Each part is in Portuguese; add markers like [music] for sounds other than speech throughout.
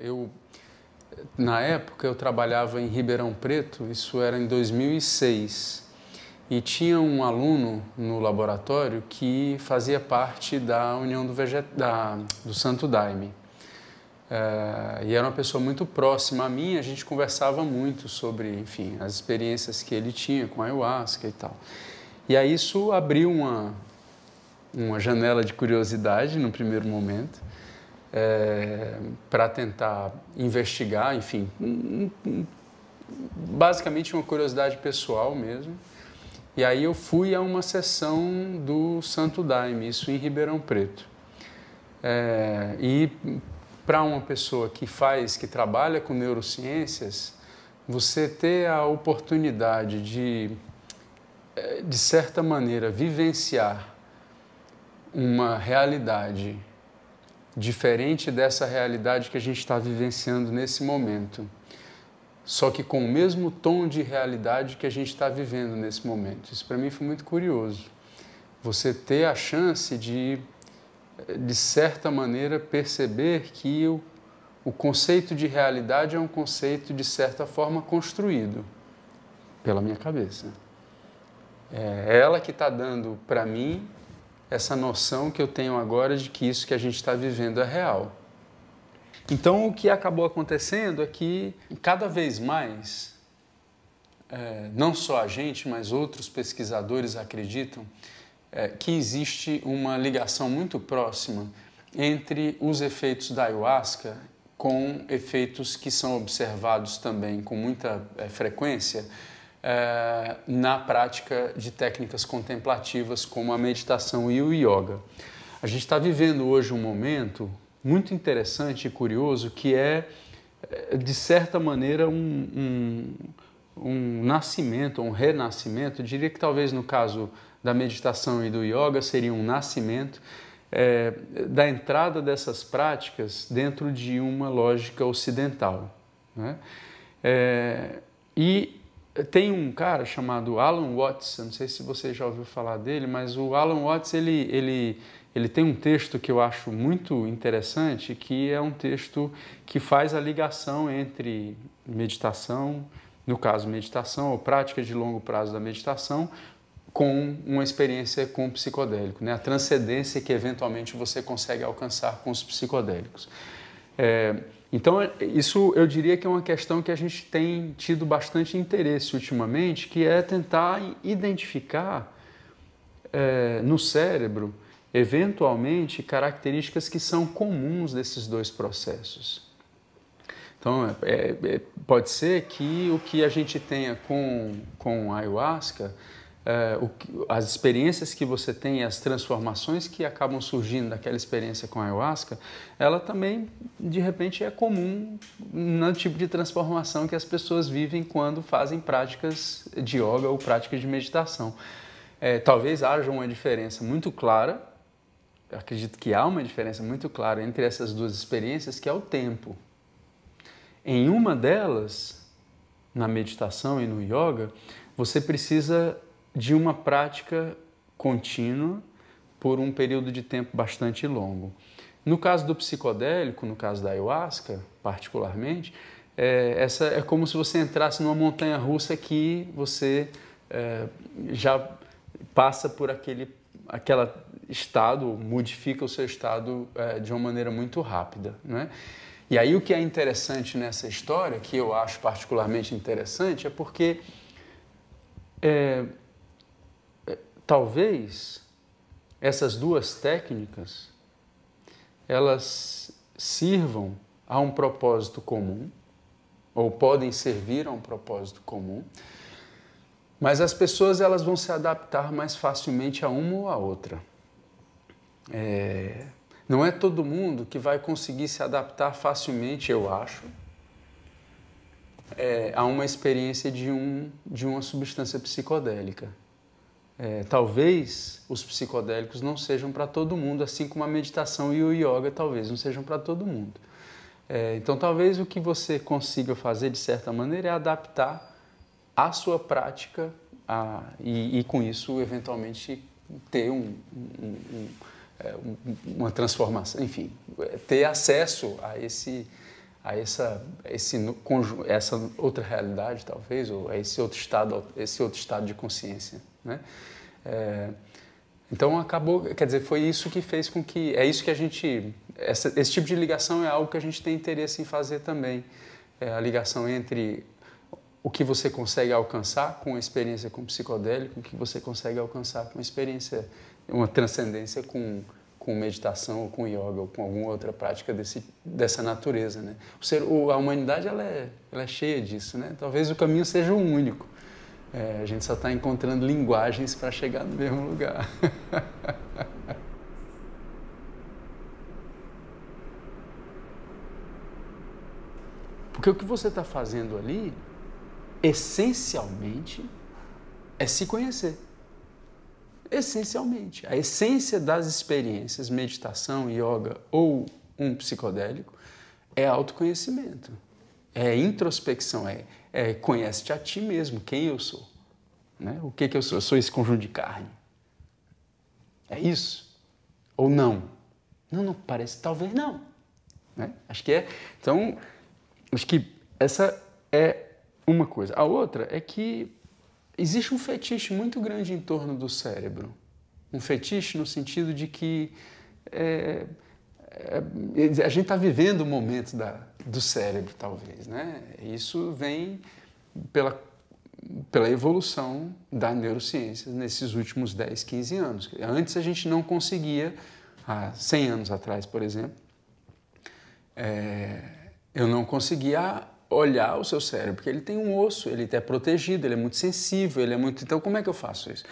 É, eu, na época, eu trabalhava em Ribeirão Preto, isso era em 2006, e tinha um aluno no laboratório que fazia parte da União do, Veget... da, do Santo Daime. É, e era uma pessoa muito próxima a mim, a gente conversava muito sobre, enfim, as experiências que ele tinha com ayahuasca e tal. E aí isso abriu uma, uma janela de curiosidade no primeiro momento, é, para tentar investigar, enfim, um, um, basicamente uma curiosidade pessoal mesmo. E aí eu fui a uma sessão do Santo Daime, isso em Ribeirão Preto. É, e para uma pessoa que faz, que trabalha com neurociências, você ter a oportunidade de, é, de certa maneira, vivenciar uma realidade diferente dessa realidade que a gente está vivenciando nesse momento. Só que com o mesmo tom de realidade que a gente está vivendo nesse momento. Isso para mim foi muito curioso. Você ter a chance de, de certa maneira, perceber que o, o conceito de realidade é um conceito, de certa forma, construído pela minha cabeça. É ela que está dando para mim essa noção que eu tenho agora de que isso que a gente está vivendo é real. Então, o que acabou acontecendo é que, cada vez mais, é, não só a gente, mas outros pesquisadores acreditam é, que existe uma ligação muito próxima entre os efeitos da ayahuasca com efeitos que são observados também com muita é, frequência é, na prática de técnicas contemplativas como a meditação e o yoga. A gente está vivendo hoje um momento muito interessante e curioso que é, eh, de certa maneira, um, um, um nascimento, um renascimento. Eu diria que talvez no caso da meditação e do yoga seria um nascimento. É, da entrada dessas práticas dentro de uma lógica ocidental. Né? É, e tem um cara chamado Alan Watts, não sei se você já ouviu falar dele, mas o Alan Watts ele, ele, ele tem um texto que eu acho muito interessante, que é um texto que faz a ligação entre meditação, no caso meditação ou prática de longo prazo da meditação, com uma experiência com o psicodélico, né? a transcendência que eventualmente você consegue alcançar com os psicodélicos. É, então, isso eu diria que é uma questão que a gente tem tido bastante interesse ultimamente, que é tentar identificar é, no cérebro, eventualmente, características que são comuns desses dois processos. Então, é, é, pode ser que o que a gente tenha com, com ayahuasca eh, o, as experiências que você tem, as transformações que acabam surgindo daquela experiência com a ayahuasca, ela também, de repente, é comum no tipo de transformação que as pessoas vivem quando fazem práticas de yoga ou práticas de meditação. É, talvez haja uma diferença muito clara, acredito que há uma diferença muito clara entre essas duas experiências, que é o tempo. Em uma delas, na meditação e no yoga, você precisa de uma prática contínua por um período de tempo bastante longo. No caso do psicodélico, no caso da ayahuasca, particularmente, é, essa é como se você entrasse numa montanha russa que você é, já passa por aquele aquela estado, modifica o seu estado é, de uma maneira muito rápida. Né? E aí o que é interessante nessa história, que eu acho particularmente interessante, é porque é, Talvez essas duas técnicas elas sirvam a um propósito comum ou podem servir a um propósito comum, mas as pessoas elas vão se adaptar mais facilmente a uma ou a outra. É, não é todo mundo que vai conseguir se adaptar facilmente, eu acho, é, a uma experiência de, um, de uma substância psicodélica. É, talvez os psicodélicos não sejam para todo mundo, assim como a meditação e o yoga talvez não sejam para todo mundo. É, então, talvez o que você consiga fazer de certa maneira é adaptar a sua prática a, e, e, com isso, eventualmente, ter um, um, um, é, uma transformação, enfim, ter acesso a esse a essa, esse, essa outra realidade, talvez, ou a esse outro estado, esse outro estado de consciência. Né? É, então acabou, quer dizer, foi isso que fez com que. É isso que a gente. Essa, esse tipo de ligação é algo que a gente tem interesse em fazer também. É a ligação entre o que você consegue alcançar com a experiência com o psicodélico, o que você consegue alcançar com a experiência, uma transcendência com, com meditação ou com yoga ou com alguma outra prática desse, dessa natureza, né? O ser, a humanidade ela é, ela é cheia disso, né? Talvez o caminho seja o único, é, a gente só está encontrando linguagens para chegar no mesmo lugar. [laughs] Porque o que você está fazendo ali, essencialmente, é se conhecer. Essencialmente. A essência das experiências, meditação, yoga ou um psicodélico, é autoconhecimento é introspecção, é, é conhece-te a ti mesmo, quem eu sou. Né? O que, que eu sou? Eu sou esse conjunto de carne. É isso? Ou não? Não, não, parece, talvez não. Né? Acho que é. Então, acho que essa é uma coisa. A outra é que existe um fetiche muito grande em torno do cérebro. Um fetiche no sentido de que. É, é, é, a gente está vivendo o um momento da, do cérebro, talvez, né? Isso vem pela, pela evolução da neurociência nesses últimos 10, 15 anos. Antes a gente não conseguia, há 100 anos atrás, por exemplo, é, eu não conseguia olhar o seu cérebro, porque ele tem um osso, ele é protegido, ele é muito sensível, ele é muito... Então, como é que eu faço isso?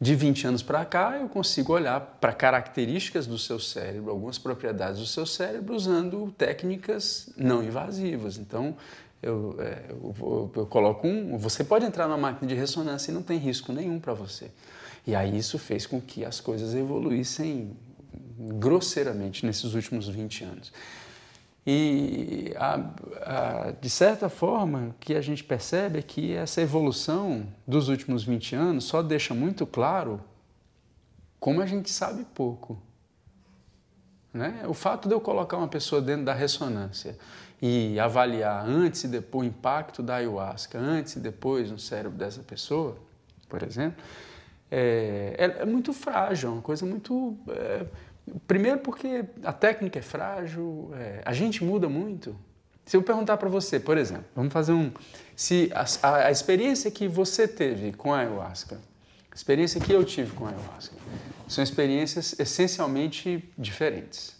De 20 anos para cá, eu consigo olhar para características do seu cérebro, algumas propriedades do seu cérebro, usando técnicas não invasivas. Então, eu, é, eu, eu, coloco um. Você pode entrar na máquina de ressonância e não tem risco nenhum para você. E aí isso fez com que as coisas evoluíssem grosseiramente nesses últimos 20 anos. E, a, a, de certa forma, o que a gente percebe é que essa evolução dos últimos 20 anos só deixa muito claro como a gente sabe pouco. Né? O fato de eu colocar uma pessoa dentro da ressonância e avaliar antes e depois o impacto da ayahuasca, antes e depois no cérebro dessa pessoa, por exemplo, é, é, é muito frágil, é uma coisa muito. É, Primeiro porque a técnica é frágil, é, a gente muda muito. Se eu perguntar para você, por exemplo, vamos fazer um. Se a, a, experiência que você teve com a ayahuasca, a experiência que eu tive com a ayahuasca, são experiências essencialmente diferentes.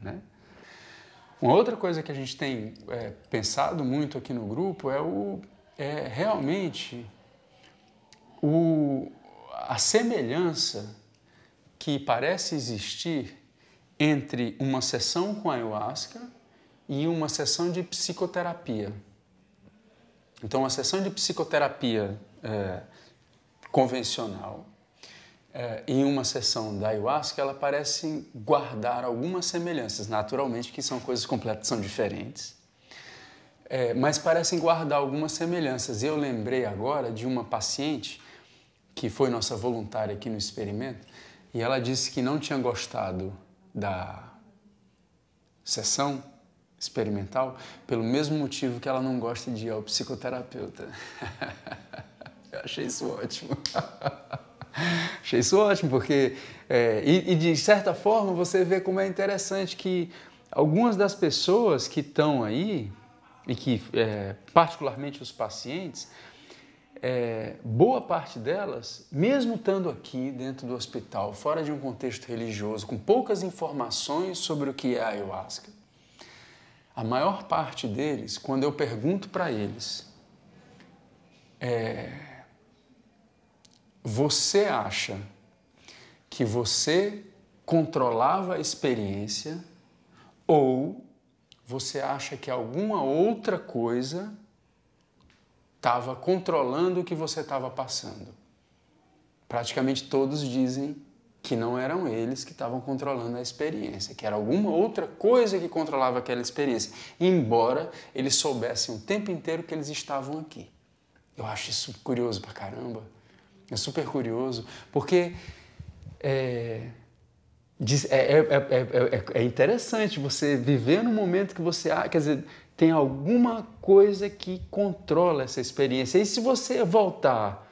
Né? Uma outra coisa que a gente tem é, pensado muito aqui no grupo é, o, é realmente o, a semelhança que parece existir entre uma sessão com ayahuasca e uma sessão de psicoterapia. Então, uma sessão de psicoterapia é, convencional é, e uma sessão da ayahuasca, ela parece guardar algumas semelhanças, naturalmente que são coisas completas, são diferentes, é, mas parecem guardar algumas semelhanças. Eu lembrei agora de uma paciente que foi nossa voluntária aqui no experimento, e ela disse que não tinha gostado da sessão experimental pelo mesmo motivo que ela não gosta de ir ao psicoterapeuta. [laughs] Eu achei isso ótimo. [laughs] achei isso ótimo, porque. É, e, e de certa forma você vê como é interessante que algumas das pessoas que estão aí, e que, é, particularmente os pacientes, é, boa parte delas, mesmo estando aqui dentro do hospital, fora de um contexto religioso, com poucas informações sobre o que é a ayahuasca, a maior parte deles, quando eu pergunto para eles, é, você acha que você controlava a experiência ou você acha que alguma outra coisa estava controlando o que você estava passando. Praticamente todos dizem que não eram eles que estavam controlando a experiência, que era alguma outra coisa que controlava aquela experiência, embora eles soubessem o tempo inteiro que eles estavam aqui. Eu acho isso curioso pra caramba. É super curioso, porque é, é é é, é, é, é interessante você viver no momento que você. Quer dizer, tem alguma coisa que controla essa experiência. E se você voltar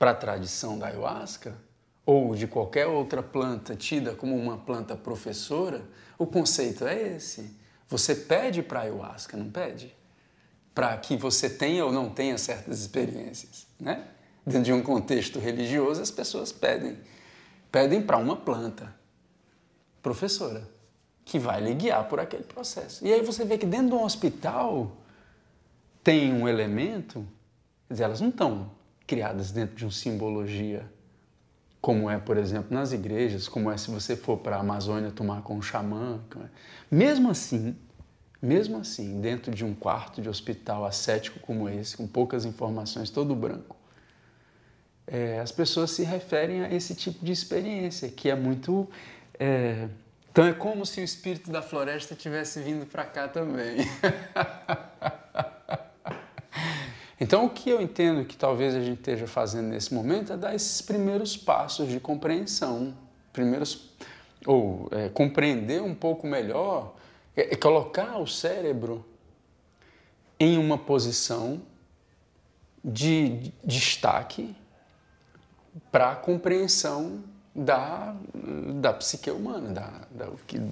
para a tradição da ayahuasca, ou de qualquer outra planta tida como uma planta professora, o conceito é esse. Você pede para a ayahuasca, não pede? Para que você tenha ou não tenha certas experiências. Né? Dentro de um contexto religioso, as pessoas pedem. Pedem para uma planta professora que vai lhe guiar por aquele processo. E aí você vê que dentro de um hospital tem um elemento, quer dizer, elas não estão criadas dentro de uma simbologia como é, por exemplo, nas igrejas, como é se você for para a Amazônia tomar com um xamã. É. Mesmo assim, mesmo assim, dentro de um quarto de hospital ascético como esse, com poucas informações, todo branco, é, as pessoas se referem a esse tipo de experiência, que é muito é, então é como se o espírito da floresta tivesse vindo para cá também. [laughs] então o que eu entendo que talvez a gente esteja fazendo nesse momento é dar esses primeiros passos de compreensão, primeiros ou é, compreender um pouco melhor, é, é colocar o cérebro em uma posição de destaque para a compreensão da, da psique humana, da, da,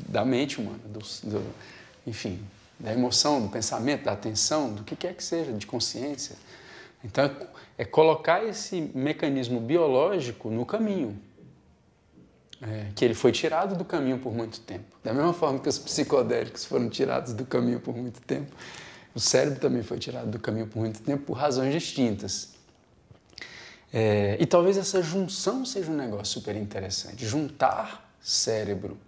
da mente humana, do, do, enfim, da emoção, do pensamento, da atenção, do que quer que seja, de consciência. Então, é, é colocar esse mecanismo biológico no caminho, é, que ele foi tirado do caminho por muito tempo. Da mesma forma que os psicodélicos foram tirados do caminho por muito tempo, o cérebro também foi tirado do caminho por muito tempo por razões distintas. É, e talvez essa junção seja um negócio super interessante. Juntar cérebro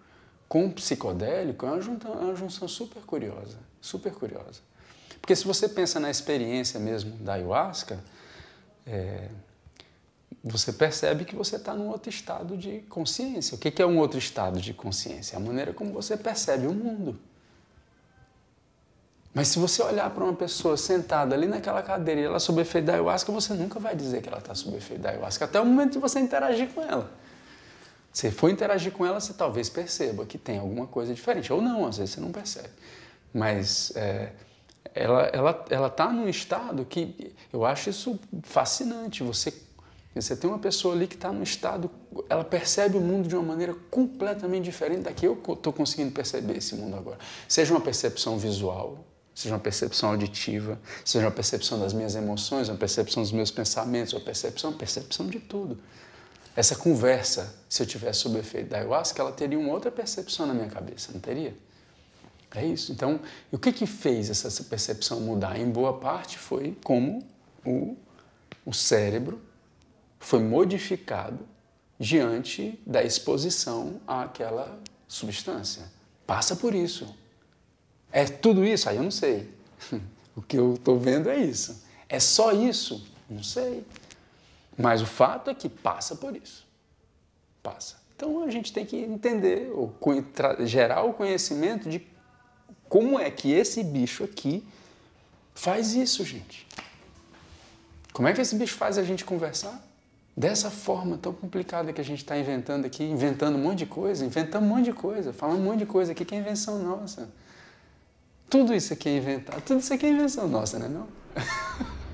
com psicodélico é uma, junta, é uma junção super curiosa, super curiosa. Porque se você pensa na experiência mesmo da ayahuasca, é, você percebe que você está num outro estado de consciência. O que é um outro estado de consciência? É a maneira como você percebe o mundo. Mas se você olhar para uma pessoa sentada ali naquela cadeira e ela sob efeito da ayahuasca, você nunca vai dizer que ela está sob efeito da ayahuasca, até o momento de você interagir com ela. Se for interagir com ela, você talvez perceba que tem alguma coisa diferente. Ou não, às vezes você não percebe. Mas é, ela está ela, ela tá num estado que eu acho isso fascinante. Você, você tem uma pessoa ali que está num estado, ela percebe o mundo de uma maneira completamente diferente da que eu estou conseguindo perceber esse mundo agora. Seja uma percepção visual, seja uma percepção auditiva, seja uma percepção das minhas emoções, uma percepção dos meus pensamentos, uma percepção, uma percepção de tudo. Essa conversa, se eu tivesse sob o efeito da ayahuasca, ela teria uma outra percepção na minha cabeça, não teria? É isso. Então, o que que fez essa percepção mudar? Em boa parte foi como o, o cérebro foi modificado diante da exposição àquela substância. Passa por isso. É tudo isso? Aí eu não sei. [laughs] O que eu estou vendo é isso. É só isso? Não sei. Mas o fato é que passa por isso. Passa. Então a gente tem que entender, ou gerar o conhecimento de como é que esse bicho aqui faz isso, gente. Como é que esse bicho faz a gente conversar? Dessa forma tão complicada que a gente está inventando aqui, inventando um monte de coisa, inventando um monte de coisa, falando um monte de coisa aqui que é invenção nossa. Tudo isso aqui é inventado, tudo isso aqui é invenção nossa, né não? [laughs]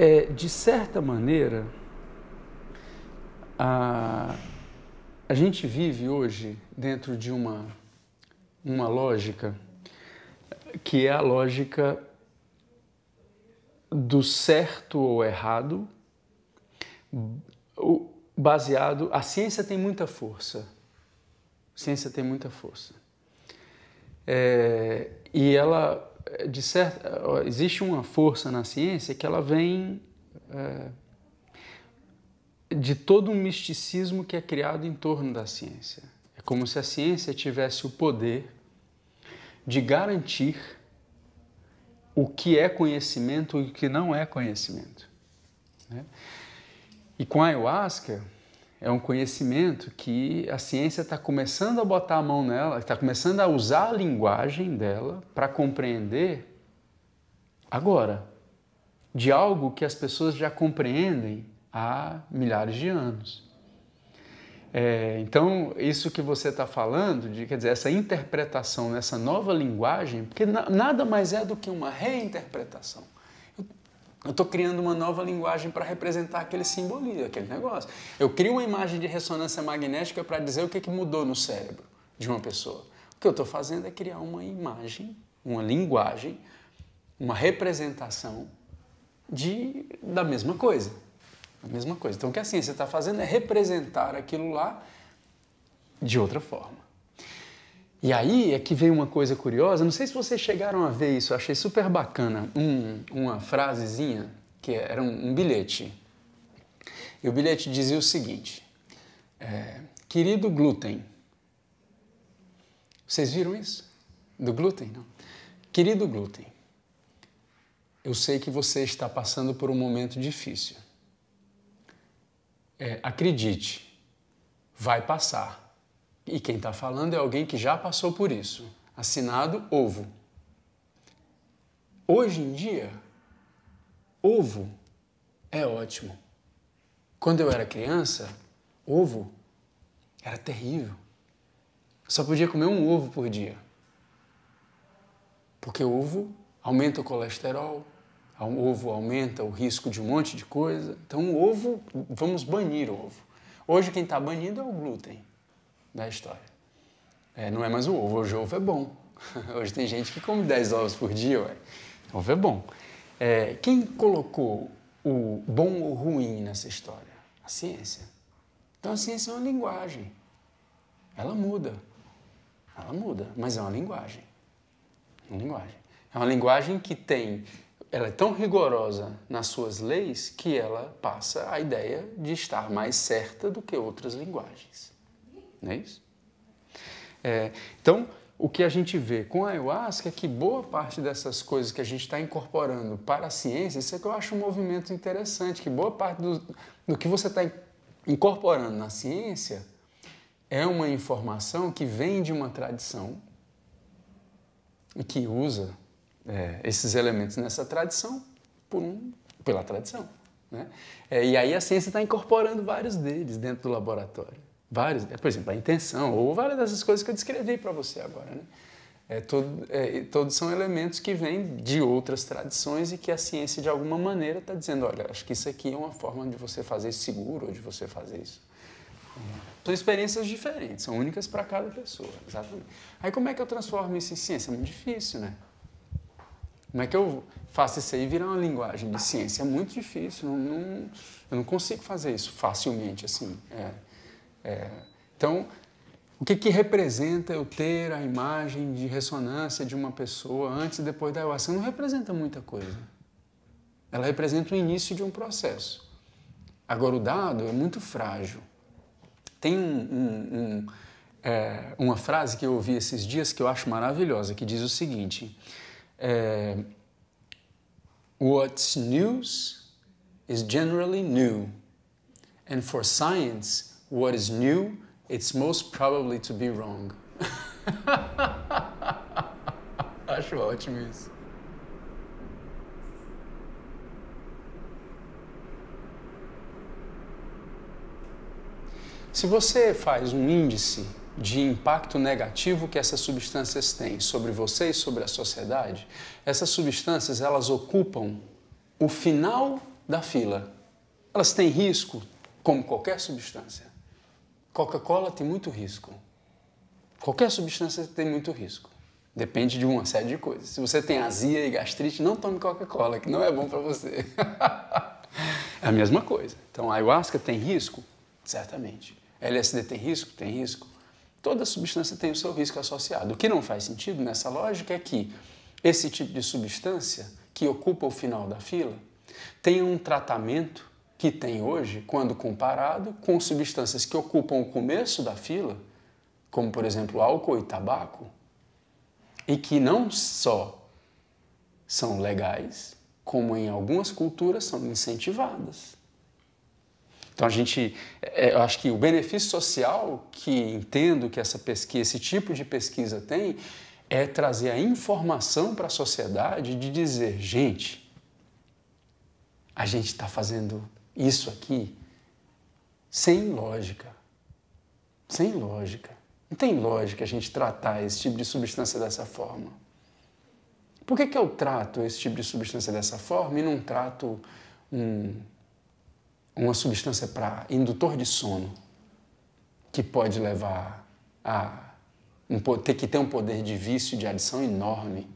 É, de certa maneira, a, a gente vive hoje dentro de uma, uma lógica que é a lógica do certo ou errado, baseado. A ciência tem muita força. A ciência tem muita força. É, e ela, de certo, existe uma força na ciência que ela vem é, de todo um misticismo que é criado em torno da ciência. É como se a ciência tivesse o poder de garantir o que é conhecimento e o que não é conhecimento. Né? E com a ayahuasca, é um conhecimento que a ciência está começando a botar a mão nela, está começando a usar a linguagem dela para compreender agora, de algo que as pessoas já compreendem há milhares de anos. É, então, isso que você está falando, de, quer dizer, essa interpretação nessa nova linguagem, porque na, nada mais é do que uma reinterpretação. Eu estou criando uma nova linguagem para representar aquele simbolismo, aquele negócio. Eu crio uma imagem de ressonância magnética para dizer o que, que mudou no cérebro de uma pessoa. O que eu estou fazendo é criar uma imagem, uma linguagem, uma representação de, da mesma coisa. A mesma coisa. Então, o que a ciência está fazendo é representar aquilo lá de outra forma. E aí é que vem uma coisa curiosa, não sei se vocês chegaram a ver isso, eu achei super bacana um, uma frasezinha, que era um, um, bilhete. E o bilhete dizia o seguinte: é, Querido glúten. Vocês viram isso? Do glúten? Não. Querido glúten, eu sei que você está passando por um momento difícil é acredite, vai passar. E quem está falando é alguém que já passou por isso. Assinado ovo. Hoje em dia, ovo é ótimo. Quando eu era criança, ovo era terrível. só podia comer um ovo por dia. Porque ovo aumenta o colesterol, o ovo aumenta o risco de um monte de coisa. Então, o ovo, vamos banir o ovo. Hoje, quem está banido é o glúten da história. É, não é mais o ovo, hoje o ovo é bom. [laughs] Hoje tem gente que come 10 ovos por dia, ué. ovo é bom. É, quem colocou o bom ou ruim nessa história? A ciência. Então, a ciência é uma linguagem. Ela muda. Ela muda, mas é uma linguagem. Uma linguagem. É uma linguagem que tem ela é tão rigorosa nas suas leis que ela passa a ideia de estar mais certa do que outras linguagens. Não é isso? É, então, o que a gente vê com a ayahuasca é que boa parte dessas coisas que a gente está incorporando para a ciência, isso é que eu acho um movimento interessante, que boa parte do, do que você está incorporando na ciência é uma informação que vem de uma tradição e que usa é, esses elementos nessa tradição um, pela tradição. Né? É, e aí a ciência está incorporando vários deles dentro do laboratório. Vários, é, por exemplo, a intenção, ou várias dessas coisas que eu descrevi para você agora. Né? É, todo, é, todos são elementos que vêm de outras tradições e que a ciência, de alguma maneira, está dizendo: olha, acho que isso aqui é uma forma de você fazer isso seguro, ou de você fazer isso. São experiências diferentes, são únicas para cada pessoa, exatamente. Aí como é que eu transformo isso em ciência? É muito difícil, né? Como é que eu faço isso aí virar uma linguagem de ciência? É muito difícil, não, não, eu não consigo fazer isso facilmente assim. É, é. Então, o que, que representa eu ter a imagem de ressonância de uma pessoa antes e depois da ayahuasca? Não representa muita coisa. Ela representa o início de um processo. Agora, o dado é muito frágil. Tem um, um, um, é, uma frase que eu ouvi esses dias que eu acho maravilhosa, que diz o seguinte uh, what's news is generally new. And for science, what is new, it's most probably to be wrong. Acho ótimo isso. Se você faz um índice de impacto negativo que essas substâncias têm sobre você e sobre a sociedade, essas substâncias elas ocupam o final da fila. Elas têm risco, como qualquer substância. Coca-Cola tem muito risco. Qualquer substância tem muito risco. Depende de uma série de coisas. Se você tem azia e gastrite, não tome Coca-Cola, que não é bom para você. [laughs] é a mesma coisa. Então, a ayahuasca tem risco? Certamente. LSD tem risco? Tem risco. Toda substância tem o seu risco associado. O que não faz sentido nessa lógica é que esse tipo de substância que ocupa o final da fila tenha um tratamento que tem hoje quando comparado com substâncias que ocupam o começo da fila, como por exemplo álcool e tabaco, e que não só são legais, como em algumas culturas são incentivadas. Então a gente, é, eu acho que o benefício social que entendo que essa pesquisa, esse tipo de pesquisa tem, é trazer a informação para a sociedade de dizer, gente, a gente está fazendo isso aqui sem lógica, sem lógica. Não tem lógica a gente tratar esse tipo de substância dessa forma. Por que, que eu trato esse tipo de substância dessa forma e não trato um uma substância para indutor de sono que pode levar a um, ter que ter um poder de vício, de adição enorme.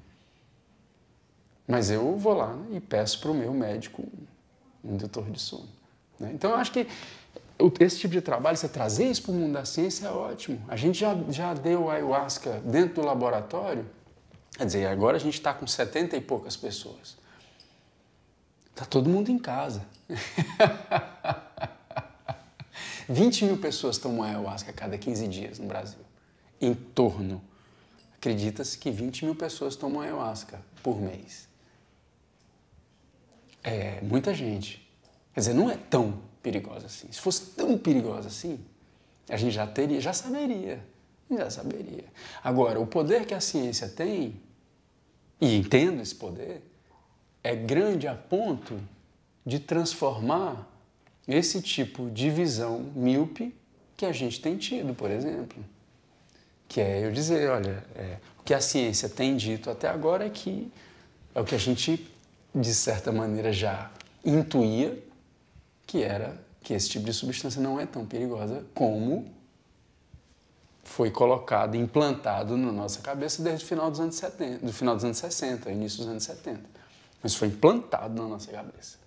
Mas eu vou lá né, e peço para o meu médico um indutor de sono. Né? Então eu acho que esse tipo de trabalho, você trazer isso para o mundo da ciência é ótimo. A gente já, já deu ayahuasca dentro do laboratório, quer dizer, agora a gente está com setenta e poucas pessoas. Está todo mundo em casa. 20 [laughs] mil pessoas tomam ayahuasca a cada 15 dias no Brasil. Em torno. Acredita-se que 20 mil pessoas tomam ayahuasca por mês. É muita gente. Quer dizer, não é tão perigosa assim. Se fosse tão perigosa assim, a gente já teria, já saberia. Já saberia. Agora, o poder que a ciência tem, e entendo esse poder, é grande a ponto de transformar esse tipo de visão míope que a gente tem tido, por exemplo. Que é eu dizer, olha, é, o que a ciência tem dito até agora é que é o que a gente, de certa maneira, já intuía que era que esse tipo de substância não é tão perigosa como foi colocado, implantado na nossa cabeça desde o final dos anos 70, do final dos anos 60, início dos anos 70. mas foi implantado na nossa cabeça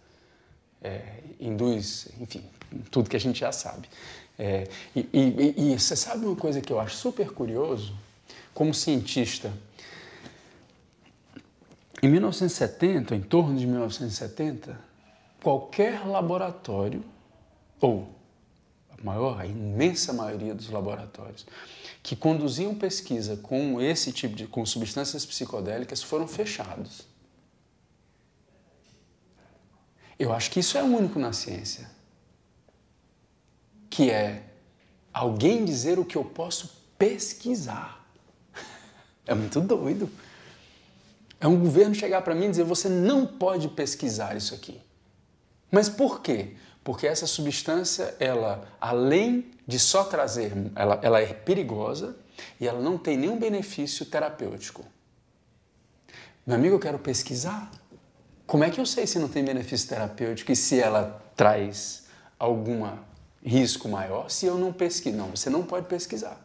é, induz, enfim, tudo que a gente já sabe. É, e, e, e, você sabe uma coisa que eu acho super curioso? Como cientista, em 1970, em torno de 1970, qualquer laboratório, ou a maior, a imensa maioria dos laboratórios, que conduziam pesquisa com esse tipo de, com substâncias psicodélicas, foram fechados. Eu acho que isso é único na ciência. Que é alguém dizer o que eu posso pesquisar. [laughs] É muito doido. É um governo chegar para mim e dizer: você não pode pesquisar isso aqui. Mas por quê? Porque essa substância, ela, além de só trazer, ela, ela é perigosa e ela não tem nenhum benefício terapêutico. Meu amigo, eu quero pesquisar. Como é que eu sei se não tem benefício terapêutico e se ela traz algum risco maior se eu não pesquiso? Não, você não pode pesquisar.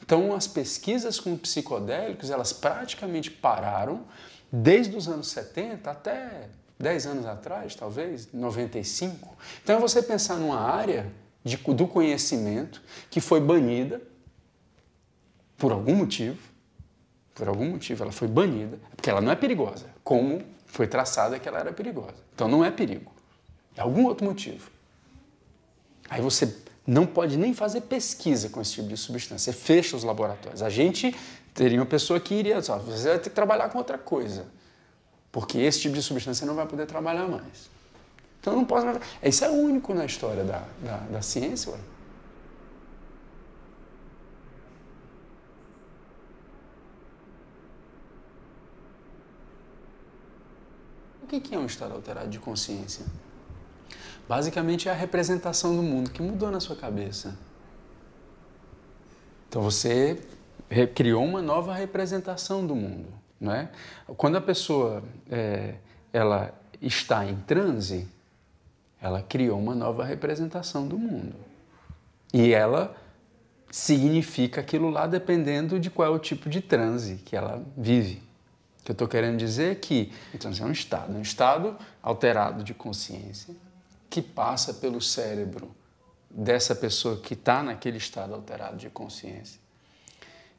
Então, as pesquisas com psicodélicos, elas praticamente pararam desde os anos 70 até 10 anos atrás, talvez, 95. Então, é você pensar numa área de, do conhecimento que foi banida por algum motivo, por algum motivo ela foi banida, porque ela não é perigosa, como foi traçada que ela era perigosa. Então não é perigo, é algum outro motivo. Aí você não pode nem fazer pesquisa com esse tipo de substância, você fecha os laboratórios. A gente teria uma pessoa que iria, só, você vai ter que trabalhar com outra coisa, porque esse tipo de substância não vai poder trabalhar mais. Então não posso. Isso é único na história da, da, da ciência, ué. O que é um estado alterado de consciência? Basicamente é a representação do mundo que mudou na sua cabeça. Então você criou uma nova representação do mundo, não é? Quando a pessoa é, ela está em transe, ela criou uma nova representação do mundo e ela significa aquilo lá dependendo de qual é o tipo de transe que ela vive. O que eu estou querendo dizer é que então assim, é um estado, é um estado alterado de consciência que passa pelo cérebro dessa pessoa que está naquele estado alterado de consciência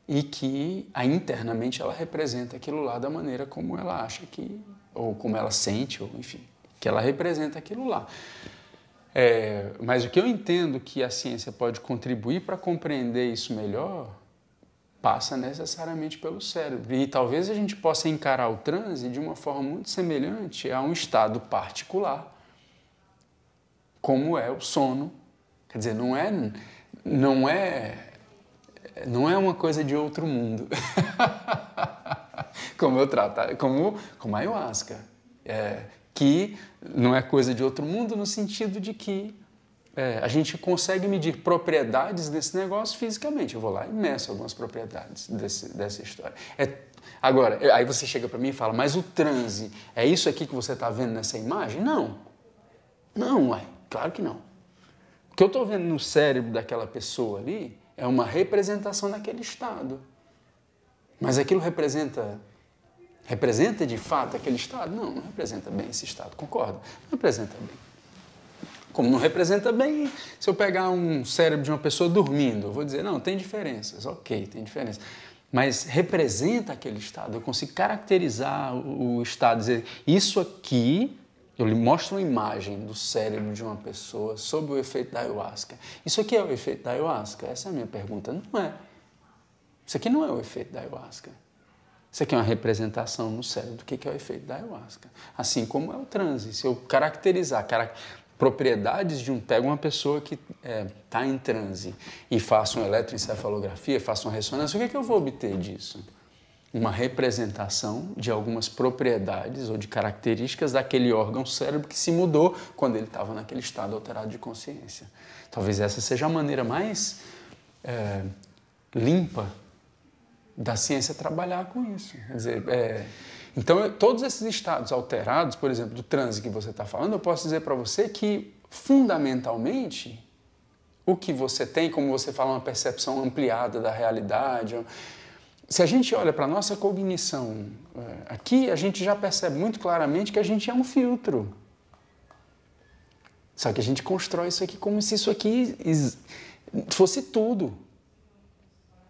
e que internamente ela representa aquilo lá da maneira como ela acha que, ou como ela sente, ou enfim, que ela representa aquilo lá. É, mas o que eu entendo que a ciência pode contribuir para compreender isso melhor passa necessariamente pelo cérebro. E talvez a gente possa encarar o transe de uma forma muito semelhante a um estado particular, como é o sono. Quer dizer, não é não é não é uma coisa de outro mundo. [laughs] como eu trato, como como a ayahuasca, é, que não é coisa de outro mundo no sentido de que é, a gente consegue medir propriedades desse negócio fisicamente. Eu vou lá e meço algumas propriedades desse, dessa história. É, agora, aí você chega para mim e fala, mas o transe, é isso aqui que você está vendo nessa imagem? Não. Não, ué, claro que não. O que eu estou vendo no cérebro daquela pessoa ali é uma representação daquele estado. Mas aquilo representa representa de fato aquele estado? Não, não representa bem esse estado, concordo. Não representa bem. Como não representa bem, se eu pegar um cérebro de uma pessoa dormindo, eu vou dizer, não, tem diferenças. Ok, tem diferença. Mas representa aquele estado, eu consigo caracterizar o, o estado, dizer, isso aqui eu lhe mostro uma imagem do cérebro de uma pessoa sob o efeito da ayahuasca. Isso aqui é o efeito da ayahuasca? Essa é a minha pergunta. Não é. Isso aqui não é o efeito da ayahuasca. Isso aqui é uma representação no cérebro do que é o efeito da ayahuasca. Assim como é o transe. Se eu caracterizar, propriedades de um. Pega uma pessoa que está é, tá em transe e faça uma eletroencefalografia, faça uma ressonância, o que, é que eu vou obter disso? Uma representação de algumas propriedades ou de características daquele órgão cérebro que se mudou quando ele estava naquele estado alterado de consciência. Talvez essa seja a maneira mais é, limpa da ciência trabalhar com isso. Quer dizer, é, então, todos esses estados alterados, por exemplo, do transe que você está falando, eu posso dizer para você que, fundamentalmente, o que você tem, como você fala, uma percepção ampliada da realidade. Se a gente olha para a nossa cognição é, aqui, a gente já percebe muito claramente que a gente é um filtro. Só que a gente constrói isso aqui como se isso aqui fosse tudo.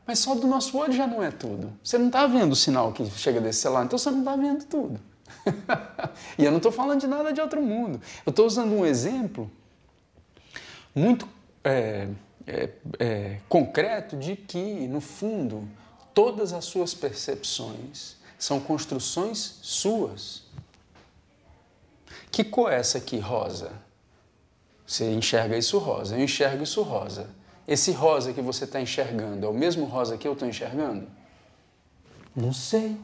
Mas só do nosso olho já não é tudo. Você não está vendo o sinal que chega desse celular, então você não está vendo tudo. [laughs] e eu não estou falando de nada de outro mundo. Eu estou usando um exemplo muito é, é, é, concreto de que, no fundo, todas as suas percepções são construções suas. Que cor é essa aqui, rosa? Você enxerga isso rosa, eu enxergo isso rosa. Esse rosa que você está enxergando é o mesmo rosa que eu estou enxergando? Não sei.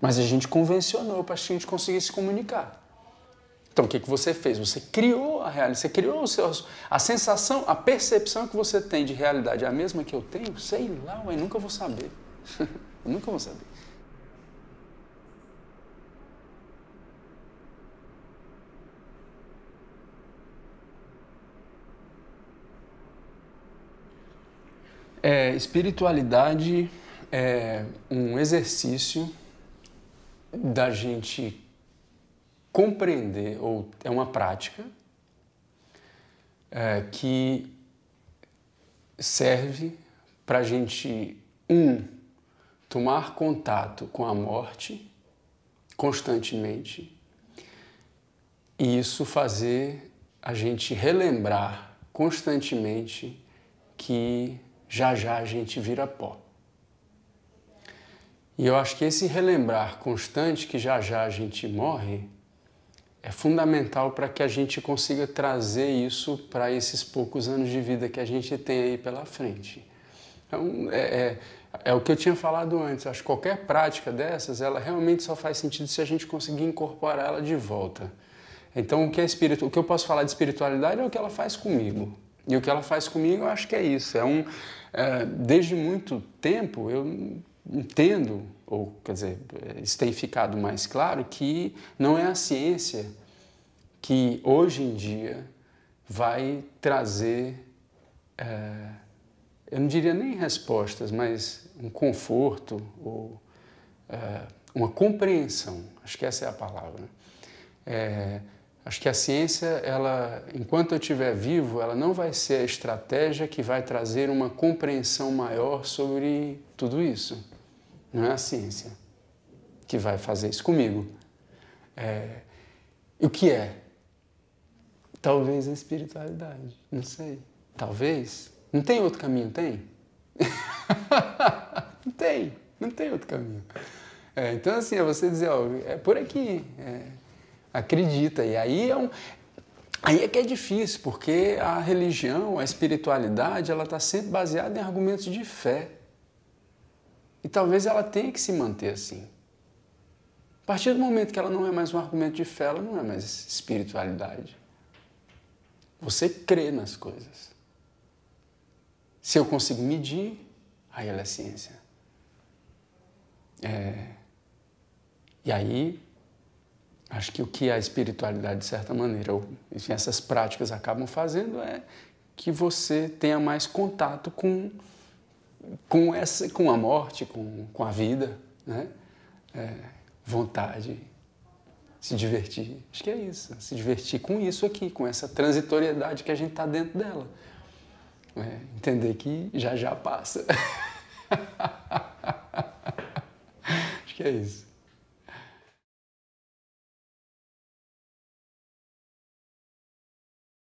Mas a gente convencionou para a gente conseguir se comunicar. Então, o que, que você fez? Você criou a realidade, você criou o seu, a sensação, a percepção que você tem de realidade é a mesma que eu tenho? Sei lá, eu nunca vou saber. [laughs] nunca vou saber. É, espiritualidade é um exercício da gente compreender, ou é uma prática é, que serve para a gente, um, tomar contato com a morte constantemente e isso fazer a gente relembrar constantemente que já já a gente vira pó. E eu acho que esse relembrar constante que já já a gente morre é fundamental para que a gente consiga trazer isso para esses poucos anos de vida que a gente tem aí pela frente. Então, é, é, é, o que eu tinha falado antes. Acho que qualquer prática dessas, ela realmente só faz sentido se a gente conseguir incorporar ela de volta. Então, o que é espírito? O que eu posso falar de espiritualidade é o que ela faz comigo. E o que ela faz comigo, eu acho que é isso. É um, é, desde muito tempo eu entendo, ou quer dizer, isso tem ficado mais claro, que não é a ciência que hoje em dia vai trazer, é, eu não diria nem respostas, mas um conforto ou é, uma compreensão. Acho que essa é a palavra. Né? É, Acho que a ciência, ela, enquanto eu estiver vivo, ela não vai ser a estratégia que vai trazer uma compreensão maior sobre tudo isso. Não é a ciência que vai fazer isso comigo. É... E o que é? Talvez a espiritualidade, não sei. Talvez. Não tem outro caminho, tem? [laughs] não tem, não tem outro caminho. É, então, assim, é você dizer, ó, é por aqui. É acredita. E aí é um, Aí é que é difícil, porque a religião, a espiritualidade, ela está sempre baseada em argumentos de fé. E talvez ela tenha que se manter assim. A partir do momento que ela não é mais um argumento de fé, ela não é mais espiritualidade. Você crê nas coisas. Se eu consigo medir, aí ela é ciência. É... E aí acho que o que a espiritualidade, de certa maneira, ou enfim, essas práticas acabam fazendo é que você tenha mais contato com, com, essa, com a morte, com, com a vida, né? É, vontade, se divertir. Acho que é isso, se divertir com isso aqui, com essa transitoriedade que a gente está dentro dela. É, entender que já já passa. [laughs] Acho que é isso.